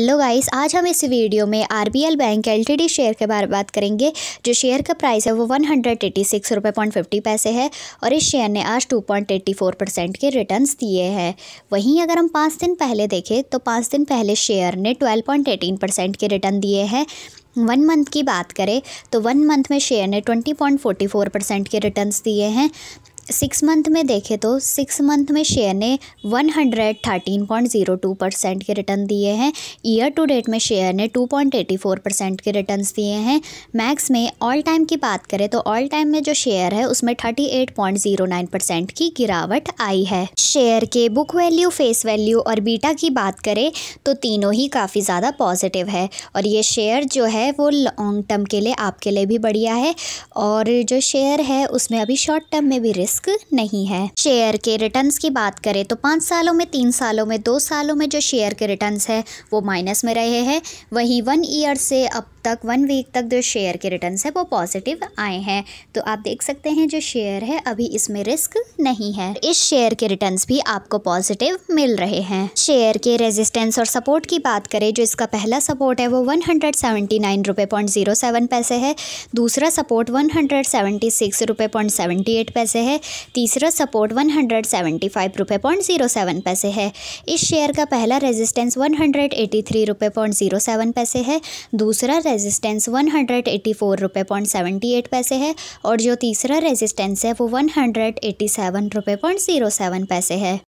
hello guys आज हम इस वीडियो में आरबीएल बैंक एलटीडी शेयर के बारे में बात करेंगे जो शेयर का प्राइस है वो वन हंड्रेड एटी सिक्स रुपये पॉइंट फिफ्टी पैसे है और इस शेयर ने आज two point eighty four percent के रिटर्न्स दिए हैं वहीं अगर हम पाँच दिन पहले देखें तो पाँच दिन पहले शेयर ने ट्वेल्व पॉइंट एटीन परसेंट के रिटर्न दिए हैं वन मंथ की बात करें तो वन मंथ में शेयर ने twenty point forty four percent के रिटर्न्स दिए हैं सिक्स मंथ में देखें तो सिक्स मंथ में शेयर ने one hundred thirteen point zero two percent के रिटर्न दिए हैं ईयर टू डेट में शेयर ने two point eighty four percent के रिटर्न दिए हैं मैक्स में ऑल टाइम की बात करें तो ऑल टाइम में जो शेयर है उसमें thirty eight point zero nine percent की गिरावट आई है शेयर के बुक वैल्यू फेस वैल्यू और बीटा की बात करें तो तीनों ही काफ़ी ज़्यादा पॉजिटिव है और ये शेयर जो है वो लॉन्ग टर्म के लिए आपके लिए भी बढ़िया है और जो शेयर है उसमें अभी शॉर्ट टर्म में भी रिस्क रिस्क नहीं है शेयर के रिटर्न की बात करें तो पाँच सालों में तीन सालों में दो सालों में जो शेयर के रिटर्न है वो माइनस में रहे हैं वहीं वन ईयर से अब तक वन वीक तक जो शेयर के रिटर्न है वो पॉजिटिव आए हैं तो आप देख सकते हैं जो शेयर है अभी इसमें रिस्क नहीं है इस शेयर के रिटर्न भी आपको पॉजिटिव मिल रहे हैं शेयर के रेजिस्टेंस और सपोर्ट की बात करें जो इसका पहला सपोर्ट है वो वन हंड्रेड सेवेंटी नाइन रुपये पॉइंट जीरो सेवन पैसे है दूसरा support one hundred seventy six रुपये पॉइंट सेवेंटी एट पैसे है तीसरा support one hundred seventy five रुपये पॉइंट जीरो सेवन पैसे है इस शेयर का पहला resistance one hundred eighty three रुपये पॉइंट जीरो सेवन पैसे है दूसरा resistance one hundred eighty four रुपये पॉइंट सेवेंटी एट पैसे है और जो तीसरा रेजिस्टेंस है वो वन हंड्रेड एटी सेवन रुपये पॉइंट ज़ीरो सेवन पैसे है